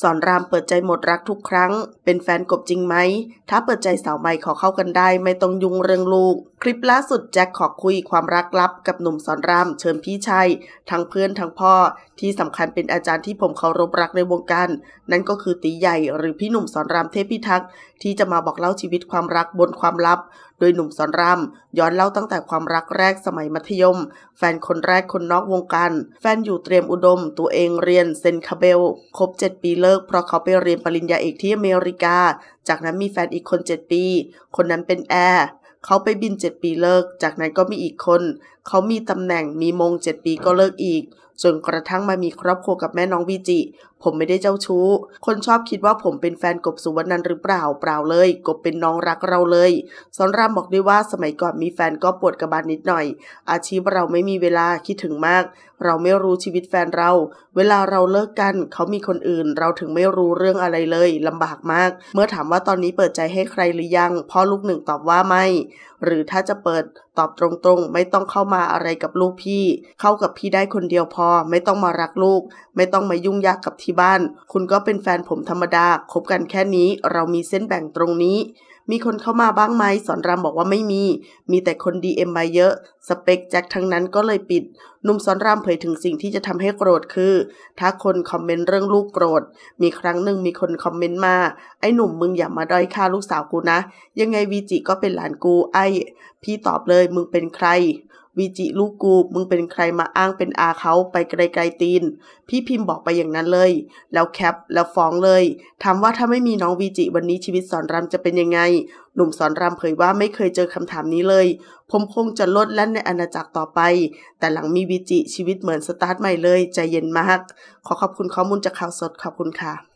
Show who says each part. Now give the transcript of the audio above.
Speaker 1: สอนรามเปิดใจหมดรักทุกครั้ง เป็นแฟนกบจริงไหม ถ้าเปิดใจสาวใหม่ขอเข้ากันได้ไม่ต้องยุ่งเรื่องลูกคลิปล่าสุดแจ็คขอคุยความรักลับกับหนุ่มสอนรามเชิญพี่ชัย ทั้งเพื่อนทั้งพ่อ ที่สำคัญเป็นอาจารย์ที่ผมเคารพรักในวงการนั่นก็คือตีใหญ่หรือพี่หนุ่มสอนรามเทพพิทักษ์ที่จะมาบอกเล่าชีวิตความรักบนความลับ โดยหนุ่มสอนรามย้อนเล่าตั้งแต่ความรักแรกสมัยมัธยม แฟนคนแรกคนนอกวงการแฟนอยู่เตรียมอุดม ตัวเองเรียนเซนคาเบลครบ7 ปีเลิกเพราะเขาไปเรียนปริญญาเอกที่อเมริกา จากนั้นมีแฟนอีกคน 7 ปี คนนั้นเป็นแอร์เขาไปบินเจ็ดปีเลิก จากนั้นก็มีอีกคน เขามีตำแหน่งมีมงเจ็ดปีก็เลิกอีกจนกระทั่งมามีครอบครัวกับแม่น้องวีจิ ผมไม่ได้เจ้าชู้ คนชอบคิดว่าผมเป็นแฟนกบสุวรรณันหรือเปล่าเปล่าเลย กบเป็นน้องรักเราเลยสอนรามบอกด้วยว่าสมัยก่อนมีแฟนก็ปวดกระบาลนิดหน่อย อาชีพเราไม่มีเวลาคิดถึงมาก เราไม่รู้ชีวิตแฟนเรา เวลาเราเลิกกัน เขามีคนอื่น เราถึงไม่รู้เรื่องอะไรเลยลำบากมาก เมื่อถามว่าตอนนี้เปิดใจให้ใครหรือยังพ่อลูกหนึ่งตอบว่าไม่ หรือถ้าจะเปิดตอบตรงๆ ไม่ต้องเข้ามาอะไรกับลูกพี่ เข้ากับพี่ได้คนเดียวพอ ไม่ต้องมารักลูก ไม่ต้องมายุ่งยากกับที่บ้าน คุณก็เป็นแฟนผมธรรมดา คบกันแค่นี้ เรามีเส้นแบ่งตรงนี้มีคนเข้ามาบ้างไหมสอนรามบอกว่าไม่มี มีแต่คน DM มาเยอะ สเปคแจ็คทั้งนั้นก็เลยปิด หนุ่มสอนรามเผยถึงสิ่งที่จะทำให้โกรธคือ ถ้าคนคอมเมนต์เรื่องลูกโกรธ มีครั้งหนึ่งมีคนคอมเมนต์มา ไอ้หนุ่มมึงอย่ามาด้อยค่าลูกสาวกูนะ ยังไงวีจิก็เป็นหลานกูไอ้ พี่ตอบเลยมึงเป็นใครวิจิลูกกู มึงเป็นใครมาอ้างเป็นอาเขาไปไกลๆตีน พี่พิมพ์บอกไปอย่างนั้นเลย แล้วแคปแล้วฟ้องเลยถามว่าถ้าไม่มีน้องวิจิ วันนี้ชีวิตสอนรำจะเป็นยังไงหนุ่มสอนรำเผยว่าไม่เคยเจอคำถามนี้เลย ผมคงจะลดแล่นในอาณาจักรต่อไป แต่หลังมีวิจิชีวิตเหมือนสตาร์ทใหม่เลยใจเย็นมาก ขอขอบคุณข้อมูลจากข่าวสดขอบคุณค่ะ